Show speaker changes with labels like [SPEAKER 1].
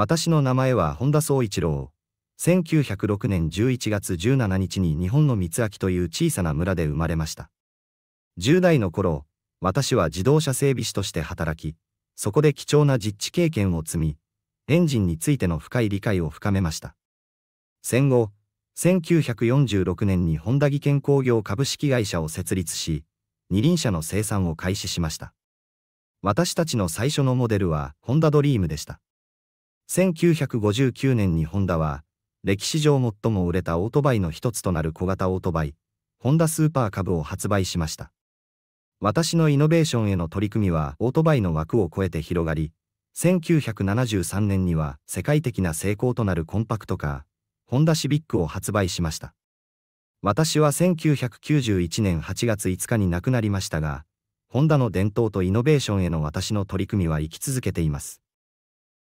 [SPEAKER 1] 私の名前は本田宗一郎。1906年11月17日に日本の三明という小さな村で生まれました。10代の頃、私は自動車整備士として働き、そこで貴重な実地経験を積み、エンジンについての深い理解を深めました。戦後、1946年に本田技研工業株式会社を設立し、二輪車の生産を開始しました。私たちの最初のモデルはホンダドリームでした。1959年にホンダは、歴史上最も売れたオートバイの一つとなる小型オートバイ、ホンダスーパー株を発売しました。私のイノベーションへの取り組みはオートバイの枠を超えて広がり、1973年には世界的な成功となるコンパクトカー、ホンダシビックを発売しました。私は1991年8月5日に亡くなりましたが、ホンダの伝統とイノベーションへの私の取り組みは生き続けています。